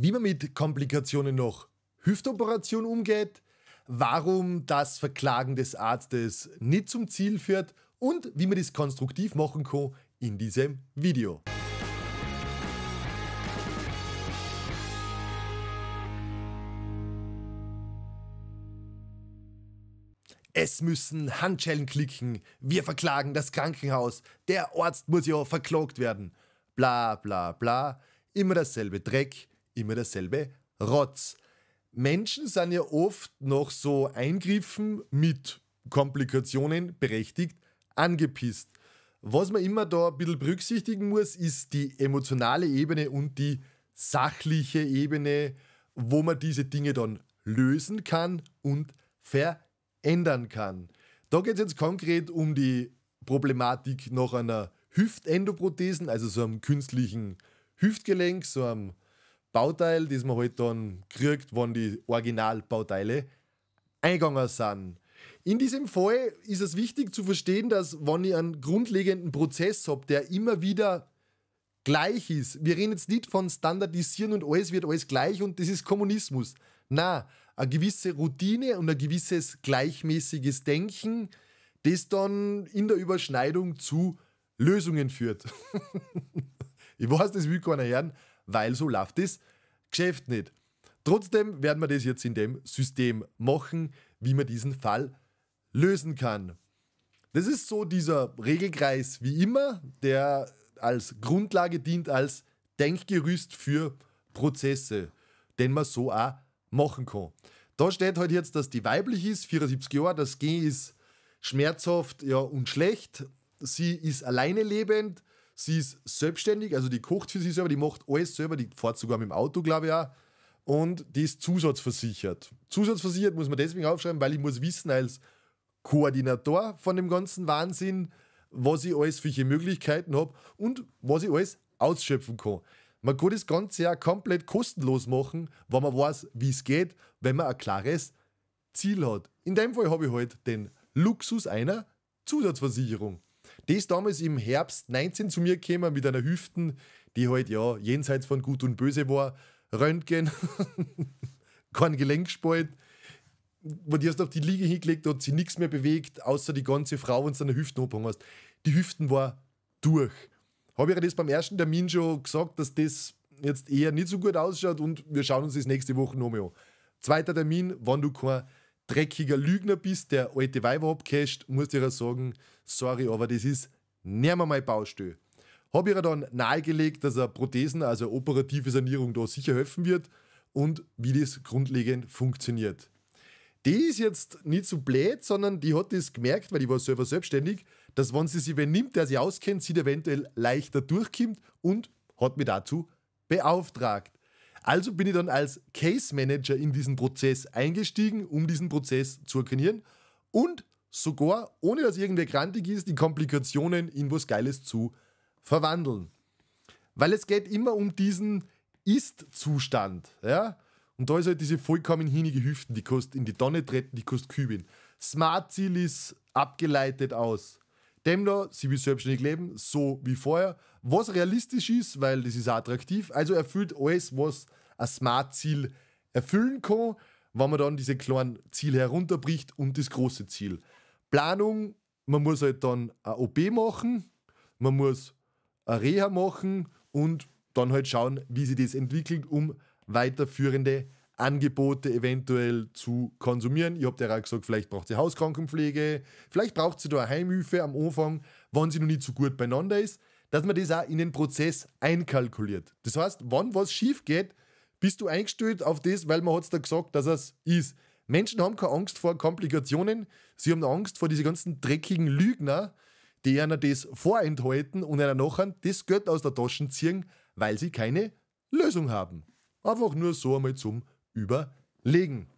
wie man mit Komplikationen nach Hüftoperation umgeht, warum das Verklagen des Arztes nicht zum Ziel führt und wie man das konstruktiv machen kann in diesem Video. Es müssen Handschellen klicken. Wir verklagen das Krankenhaus. Der Arzt muss ja verklagt werden. Bla bla bla. Immer dasselbe Dreck immer dasselbe Rotz. Menschen sind ja oft noch so Eingriffen mit Komplikationen berechtigt angepisst. Was man immer da ein bisschen berücksichtigen muss, ist die emotionale Ebene und die sachliche Ebene, wo man diese Dinge dann lösen kann und verändern kann. Da geht es jetzt konkret um die Problematik nach einer Hüftendoprothesen, also so einem künstlichen Hüftgelenk, so einem Bauteil, das man halt dann kriegt, wenn die Originalbauteile eingegangen sind. In diesem Fall ist es wichtig zu verstehen, dass wenn ich einen grundlegenden Prozess habe, der immer wieder gleich ist, wir reden jetzt nicht von Standardisieren und alles wird alles gleich und das ist Kommunismus. Na, eine gewisse Routine und ein gewisses gleichmäßiges Denken, das dann in der Überschneidung zu Lösungen führt. ich weiß, das will keiner hören, weil so läuft das Geschäft nicht. Trotzdem werden wir das jetzt in dem System machen, wie man diesen Fall lösen kann. Das ist so dieser Regelkreis wie immer, der als Grundlage dient, als Denkgerüst für Prozesse, den man so auch machen kann. Da steht halt jetzt, dass die weiblich ist, 74 Jahre, das G ist schmerzhaft ja, und schlecht, sie ist alleine lebend, Sie ist selbstständig, also die kocht für sich selber, die macht alles selber, die fährt sogar mit dem Auto, glaube ich auch. Und die ist zusatzversichert. Zusatzversichert muss man deswegen aufschreiben, weil ich muss wissen als Koordinator von dem ganzen Wahnsinn, was ich alles für Möglichkeiten habe und was ich alles ausschöpfen kann. Man kann das Ganze ja komplett kostenlos machen, wenn man weiß, wie es geht, wenn man ein klares Ziel hat. In dem Fall habe ich heute halt den Luxus einer Zusatzversicherung. Die ist damals im Herbst 19 zu mir gekommen mit einer Hüften, die halt ja jenseits von Gut und Böse war. Röntgen, kein Gelenkspalt. Wo die hast auf die Liege hingelegt, hat sie nichts mehr bewegt, außer die ganze Frau, wenn du eine Hüften abgehangen hast. Die Hüften war durch. Habe ich das beim ersten Termin schon gesagt, dass das jetzt eher nicht so gut ausschaut und wir schauen uns das nächste Woche nochmal an. Zweiter Termin, wann du kein dreckiger Lügner bist, der alte Weiber abcasht, muss ich dir sagen, sorry, aber das ist nicht mehr mein Baustell. Habe ich ihr dann nahegelegt, dass er Prothesen, also operative Sanierung, da sicher helfen wird und wie das grundlegend funktioniert. Die ist jetzt nicht so blöd, sondern die hat das gemerkt, weil die war selber selbstständig, dass wenn sie sich wen nimmt, der sie auskennt, sie eventuell leichter durchkommt und hat mich dazu beauftragt. Also bin ich dann als Case Manager in diesen Prozess eingestiegen, um diesen Prozess zu erkennen und sogar, ohne dass irgendwer grantig ist, die Komplikationen in was Geiles zu verwandeln. Weil es geht immer um diesen Ist-Zustand. Ja? Und da ist halt diese vollkommen hinige Hüften, die kannst in die Tonne treten, die kannst Kübin. Smart-Ziel ist abgeleitet aus Demnach, sie will selbstständig leben, so wie vorher, was realistisch ist, weil das ist attraktiv. Also erfüllt alles, was ein Smart-Ziel erfüllen kann, wenn man dann diese kleinen Ziele herunterbricht und das große Ziel. Planung, man muss halt dann ein OP machen, man muss eine Reha machen und dann halt schauen, wie sich das entwickelt, um weiterführende Angebote eventuell zu konsumieren. Ich habe ja auch gesagt, vielleicht braucht sie Hauskrankenpflege, vielleicht braucht sie da eine Heimhilfe am Anfang, wenn sie noch nicht so gut beieinander ist, dass man das auch in den Prozess einkalkuliert. Das heißt, wann was schief geht, bist du eingestellt auf das, weil man hat es da gesagt, dass es ist. Menschen haben keine Angst vor Komplikationen, sie haben Angst vor diesen ganzen dreckigen Lügner, die einer das vorenthalten und einer nachher das Geld aus der Tasche ziehen, weil sie keine Lösung haben. Einfach nur so einmal zum überlegen.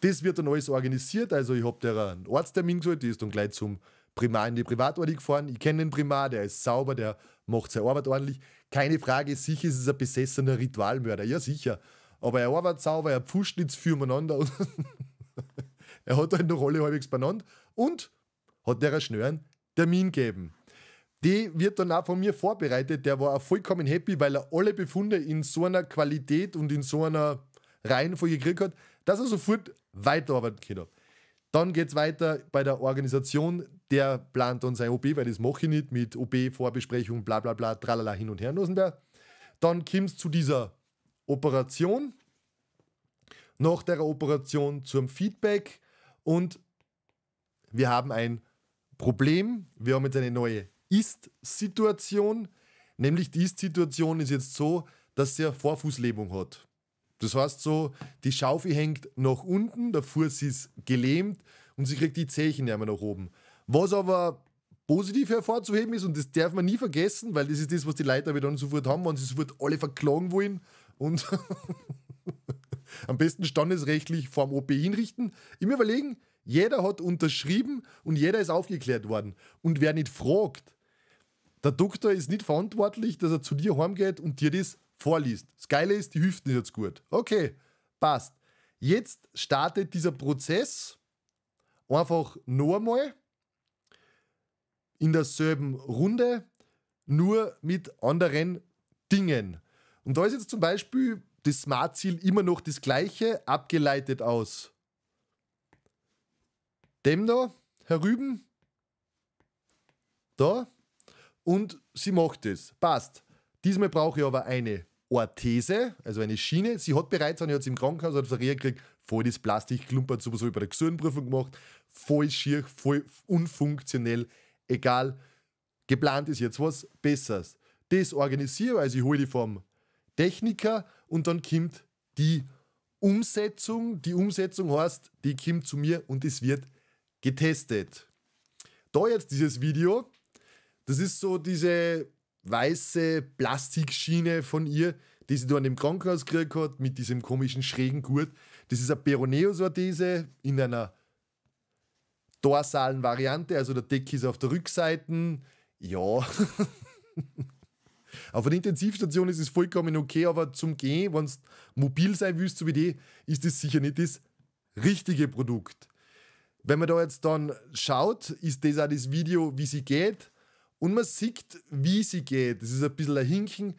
Das wird dann alles organisiert. Also, ich habe der einen Ortstermin gesucht, die ist dann gleich zum Primar in die Privatordnung gefahren. Ich kenne den Primar, der ist sauber, der macht seine Arbeit ordentlich. Keine Frage, sicher ist es ein besessener Ritualmörder. Ja, sicher. Aber er arbeitet sauber, er pfuscht nichts füreinander. Und er hat halt noch alle halbwegs benannt und hat der schnell einen Termin gegeben. Die wird dann auch von mir vorbereitet. Der war auch vollkommen happy, weil er alle Befunde in so einer Qualität und in so einer rein vor ihr gekriegt hat, dass er sofort weiterarbeiten kann. Dann geht es weiter bei der Organisation. Der plant dann sein OB, weil das mache ich nicht mit OB, Vorbesprechung, bla bla bla, tralala, hin und her. Nosenberg. Dann kommt es zu dieser Operation. Nach der Operation zum Feedback und wir haben ein Problem. Wir haben jetzt eine neue Ist-Situation. Nämlich die Ist-Situation ist jetzt so, dass sie eine Vorfußlähmung hat. Das heißt so, die Schaufel hängt nach unten, der Fuß ist gelähmt und sie kriegt die Zehen nicht mehr nach oben. Was aber positiv hervorzuheben ist, und das darf man nie vergessen, weil das ist das, was die Leute aber dann sofort haben, wenn sie sofort alle verklagen wollen und am besten standesrechtlich vor dem OP hinrichten. Immer überlegen, jeder hat unterschrieben und jeder ist aufgeklärt worden. Und wer nicht fragt, der Doktor ist nicht verantwortlich, dass er zu dir heimgeht und dir das vorliest. Das Geile ist, die Hüften sind jetzt gut. Okay, passt. Jetzt startet dieser Prozess einfach noch einmal in derselben Runde, nur mit anderen Dingen. Und da ist jetzt zum Beispiel das Smart-Ziel immer noch das gleiche, abgeleitet aus dem da, herüben, da. Und sie macht es. Passt. Diesmal brauche ich aber eine Orthese, also eine Schiene. Sie hat bereits eine, hat sie im Krankenhaus operiert gekriegt, voll das Plastik klumpert, so was bei der Gesundprüfung gemacht, voll schier, voll unfunktionell, egal. Geplant ist jetzt was Besseres. Das organisiere, also ich hole die vom Techniker und dann kommt die Umsetzung. Die Umsetzung heißt, die kommt zu mir und es wird getestet. Da jetzt dieses Video, das ist so diese weiße Plastikschiene von ihr, die sie da in dem Krankenhaus gekriegt hat, mit diesem komischen schrägen Gurt. Das ist eine Peroneus-Orthese in einer dorsalen Variante, also der Deck ist auf der Rückseite. Ja. auf der Intensivstation ist es vollkommen okay, aber zum Gehen, wenn es mobil sein willst, so wie die, ist es sicher nicht das richtige Produkt. Wenn man da jetzt dann schaut, ist das auch das Video, wie sie geht und man sieht, wie sie geht. Das ist ein bisschen ein Hinken.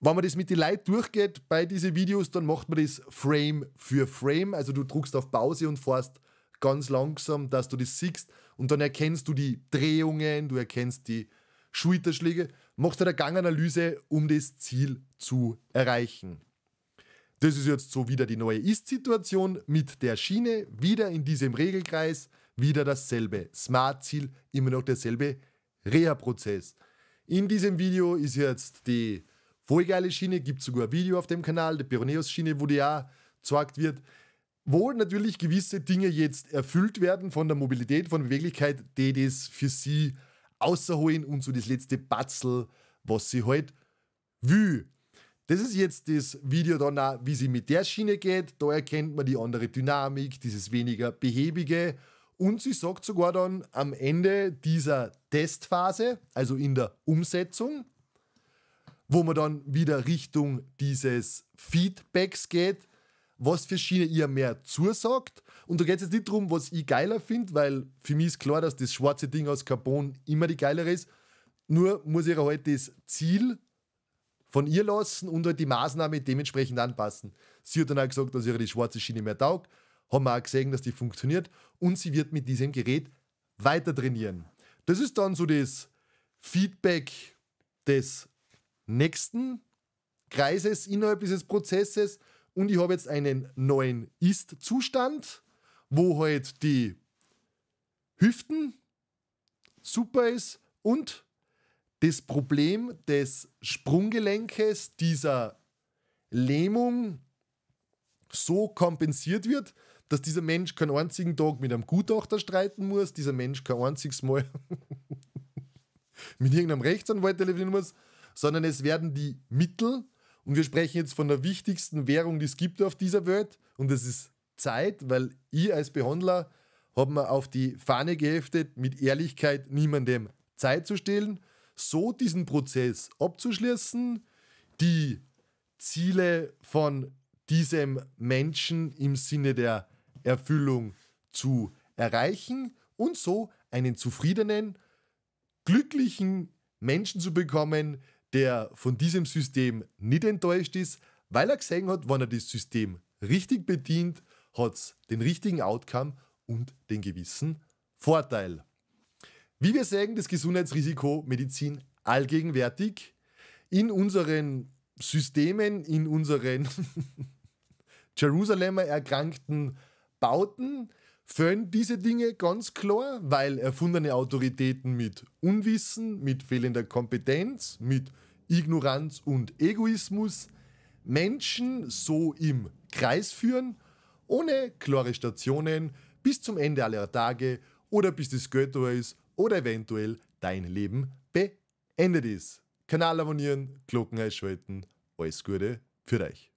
Wenn man das mit den Leuten durchgeht bei diesen Videos, dann macht man das Frame für Frame. Also du druckst auf Pause und fährst ganz langsam, dass du das siehst. Und dann erkennst du die Drehungen, du erkennst die Schulterschläge. Machst du halt eine Ganganalyse, um das Ziel zu erreichen. Das ist jetzt so wieder die neue Ist-Situation mit der Schiene, wieder in diesem Regelkreis, wieder dasselbe Smart-Ziel, immer noch derselbe Reha-Prozess. In diesem Video ist jetzt die vollgeile Schiene, gibt sogar ein Video auf dem Kanal, die Pyrenäus-Schiene, wo die auch gezeigt wird, wo natürlich gewisse Dinge jetzt erfüllt werden von der Mobilität, von der Beweglichkeit, die das für sie außerholen und so das letzte Batzel, was sie halt will. Das ist jetzt das Video dann auch, wie sie mit der Schiene geht. Da erkennt man die andere Dynamik, dieses weniger behäbige. Und sie sagt sogar dann am Ende dieser Testphase, also in der Umsetzung, wo man dann wieder Richtung dieses Feedbacks geht, was für Schiene ihr mehr zusagt. Und da geht es jetzt nicht darum, was ich geiler finde, weil für mich ist klar, dass das schwarze Ding aus Carbon immer die geilere ist. Nur muss ihr halt das Ziel von ihr lassen und halt die Maßnahme dementsprechend anpassen. Sie hat dann auch gesagt, dass ihr die schwarze Schiene mehr taugt haben wir auch gesehen, dass die funktioniert und sie wird mit diesem Gerät weiter trainieren. Das ist dann so das Feedback des nächsten Kreises innerhalb dieses Prozesses und ich habe jetzt einen neuen Ist-Zustand, wo halt die Hüften super ist und das Problem des Sprunggelenkes, dieser Lähmung so kompensiert wird, dass dieser Mensch keinen einzigen Tag mit einem Gutachter streiten muss, dieser Mensch kein einziges Mal mit irgendeinem Rechtsanwalt telefonieren muss, sondern es werden die Mittel, und wir sprechen jetzt von der wichtigsten Währung, die es gibt auf dieser Welt, und das ist Zeit, weil ich als Behandler habe mir auf die Fahne geheftet, mit Ehrlichkeit niemandem Zeit zu stehlen, so diesen Prozess abzuschließen, die Ziele von diesem Menschen im Sinne der Erfüllung zu erreichen und so einen zufriedenen, glücklichen Menschen zu bekommen, der von diesem System nicht enttäuscht ist, weil er gesehen hat, wann er das System richtig bedient, hat es den richtigen Outcome und den gewissen Vorteil. Wie wir sehen, das Gesundheitsrisiko Medizin allgegenwärtig in unseren Systemen, in unseren Jerusalemer erkrankten Bauten föhnen diese Dinge ganz klar, weil erfundene Autoritäten mit Unwissen, mit fehlender Kompetenz, mit Ignoranz und Egoismus Menschen so im Kreis führen, ohne klare Stationen bis zum Ende aller Tage oder bis das Geld da ist oder eventuell dein Leben beendet ist. Kanal abonnieren, Glocken einschalten, alles Gute für euch.